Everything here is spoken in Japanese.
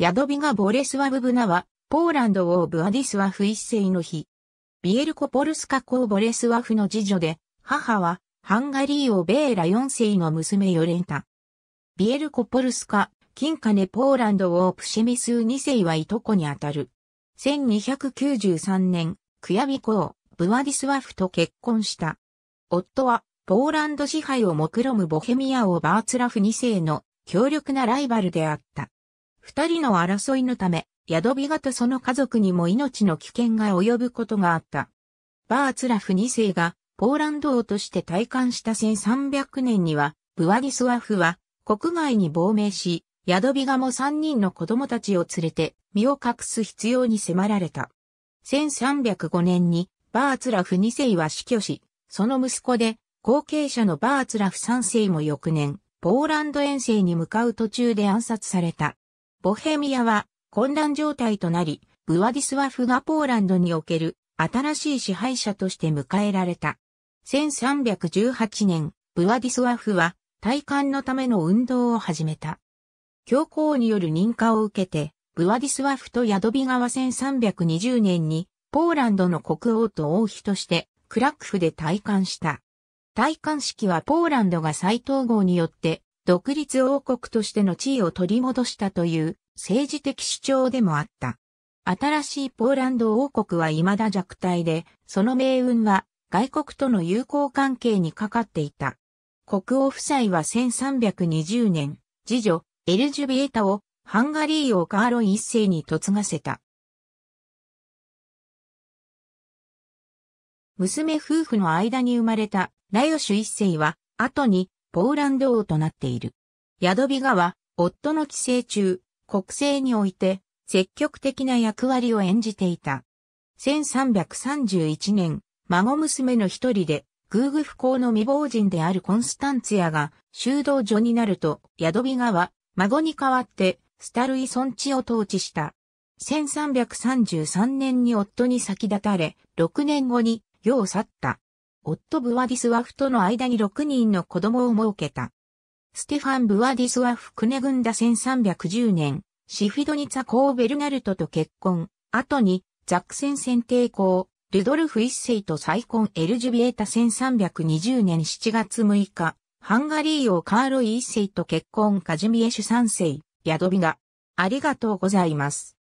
ヤドビガ・ボレスワブブナは、ポーランド王ブアディスワフ一世の日。ビエルコ・ポルスカ公ボレスワフの次女で、母は、ハンガリー王ベーラ四世の娘ヨレンタ。ビエルコ・ポルスカ、金カネポーランド王プシェミス二世はいとこにあたる。1293年、クヤビ公、ブアディスワフと結婚した。夫は、ポーランド支配を目論むボヘミア王バーツラフ二世の強力なライバルであった。二人の争いのため、ヤドビガとその家族にも命の危険が及ぶことがあった。バーツラフ二世がポーランド王として退官した1300年には、ブワディスワフは国外に亡命し、ヤドビガも三人の子供たちを連れて身を隠す必要に迫られた。1305年にバーツラフ二世は死去し、その息子で後継者のバーツラフ三世も翌年、ポーランド遠征に向かう途中で暗殺された。ボヘミアは混乱状態となり、ブワディスワフがポーランドにおける新しい支配者として迎えられた。1318年、ブワディスワフは大感のための運動を始めた。教皇による認可を受けて、ブワディスワフとヤドビ川1320年に、ポーランドの国王と王妃として、クラックフで退官した。退官式はポーランドが再統合によって独立王国としての地位を取り戻したという政治的主張でもあった。新しいポーランド王国は未だ弱体で、その命運は外国との友好関係にかかっていた。国王夫妻は1320年、次女、エルジュビエタをハンガリー王カーロイ一世に嫁がせた。娘夫婦の間に生まれたラヨシュ一世は、後にポーランド王となっている。ヤドビガは、夫の寄生中、国政において、積極的な役割を演じていた。1331年、孫娘の一人で、グーグ不幸の未亡人であるコンスタンツヤが修道女になると、ヤドビガは孫に代わってスタルイ村地を統治した。1333年に夫に先立たれ、6年後に世を去った。夫ブワディスワフとの間に6人の子供を設けた。ステファン・ブワディスワフ・クネグンダ1310年、シフィドニツァコー・ベルナルトと結婚、後に、ザクセン選帝公、ルドルフ一世と再婚エルジュビエータ1320年7月6日、ハンガリー王カーロイ一世と結婚カジミエシュ三世、ヤドビガ。ありがとうございます。